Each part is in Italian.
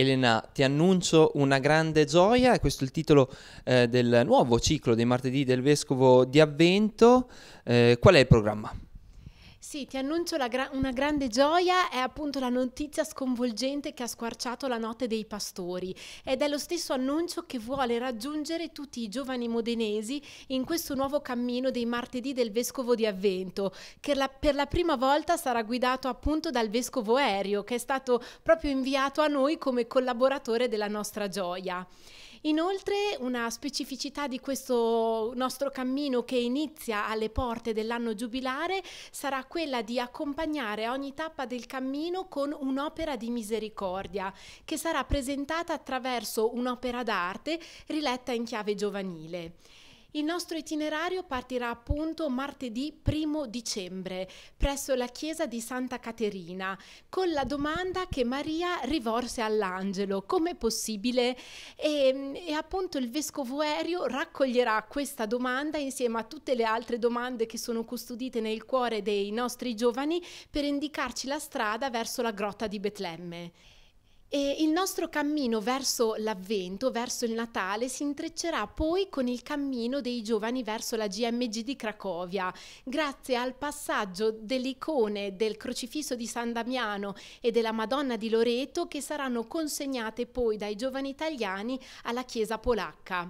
Elena, ti annuncio una grande gioia, questo è il titolo eh, del nuovo ciclo dei martedì del Vescovo di Avvento. Eh, qual è il programma? Sì, ti annuncio gra- una grande gioia, è appunto la notizia sconvolgente che ha squarciato la notte dei pastori ed è lo stesso annuncio che vuole raggiungere tutti i giovani modenesi in questo nuovo cammino dei martedì del Vescovo di Avvento, che la- per la prima volta sarà guidato appunto dal Vescovo Aereo, che è stato proprio inviato a noi come collaboratore della nostra gioia. Inoltre una specificità di questo nostro cammino che inizia alle porte dell'anno giubilare sarà quella di accompagnare ogni tappa del cammino con un'opera di misericordia che sarà presentata attraverso un'opera d'arte riletta in chiave giovanile. Il nostro itinerario partirà appunto martedì 1 dicembre presso la chiesa di Santa Caterina con la domanda che Maria rivolse all'angelo, com'è possibile? E, e, appunto il vescovo Erio raccoglierà questa domanda insieme a tutte le altre domande che sono custodite nel cuore dei nostri giovani per indicarci la strada verso la grotta di Betlemme. E il nostro cammino verso l'Avvento, verso il Natale, si intreccerà poi con il cammino dei giovani verso la GMG di Cracovia, grazie al passaggio delle icone del Crocifisso di San Damiano e della Madonna di Loreto che saranno consegnate poi dai giovani italiani alla Chiesa polacca.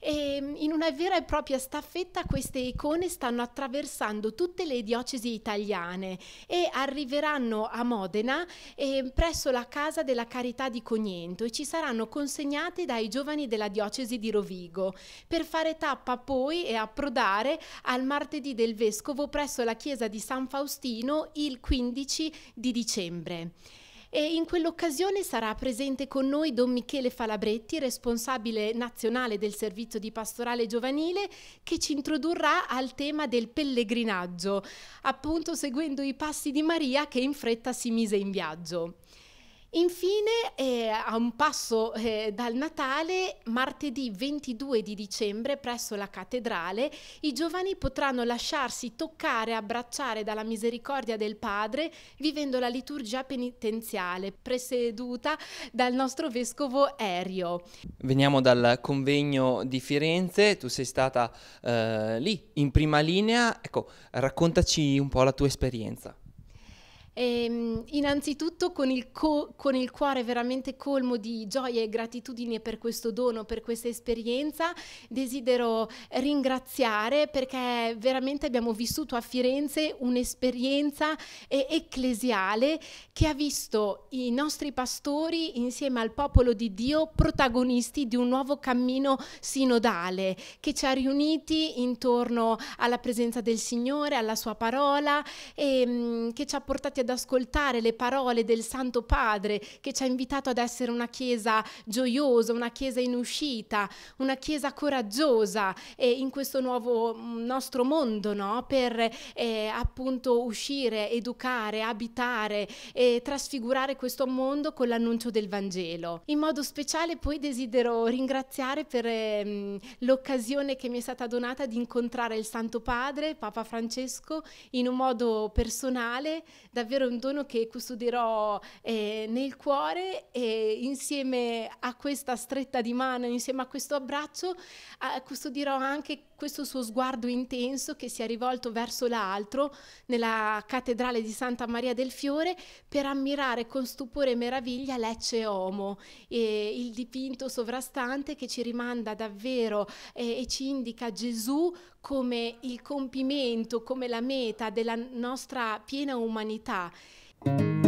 E ehm, in una vera e propria staffetta queste icone stanno attraversando tutte le diocesi italiane e arriveranno a Modena eh, presso la Casa della Carità di Cognento e ci saranno consegnate dai giovani della diocesi di Rovigo per fare tappa poi e approdare al martedì del Vescovo presso la chiesa di San Faustino il 15 di dicembre e in quell'occasione sarà presente con noi Don Michele Falabretti, responsabile nazionale del servizio di pastorale giovanile, che ci introdurrà al tema del pellegrinaggio, appunto seguendo i passi di Maria che in fretta si mise in viaggio. Infine, eh, a un passo eh, dal Natale, martedì 22 di dicembre presso la cattedrale, i giovani potranno lasciarsi toccare e abbracciare dalla misericordia del Padre vivendo la liturgia penitenziale presieduta dal nostro vescovo Erio. Veniamo dal convegno di Firenze, tu sei stata eh, lì in prima linea, ecco, raccontaci un po' la tua esperienza. E, ehm, innanzitutto con il, co- con il, cuore veramente colmo di gioia e gratitudine per questo dono, per questa esperienza, desidero ringraziare perché veramente abbiamo vissuto a Firenze un'esperienza eh, ecclesiale che ha visto i nostri pastori insieme al popolo di Dio protagonisti di un nuovo cammino sinodale che ci ha riuniti intorno alla presenza del Signore, alla sua parola e ehm, mh, che ci ha portati ad ad ascoltare le parole del Santo Padre che ci ha invitato ad essere una Chiesa gioiosa, una Chiesa in uscita, una Chiesa coraggiosa eh, in questo nuovo mm, nostro mondo, no? per eh, appunto uscire, educare, abitare e trasfigurare questo mondo con l'annuncio del Vangelo. In modo speciale poi desidero ringraziare per eh, l'occasione che mi è stata donata di incontrare il Santo Padre, Papa Francesco, in un modo personale, davvero davvero un dono che custodirò eh, nel cuore e insieme a questa stretta di mano, insieme a questo abbraccio, eh, custodirò anche questo suo sguardo intenso che si è rivolto verso l'altro nella cattedrale di Santa Maria del Fiore per ammirare con stupore e meraviglia Lecce Homo, eh, il dipinto sovrastante che ci rimanda davvero eh, e ci indica Gesù come il compimento, come la meta della nostra piena umanità.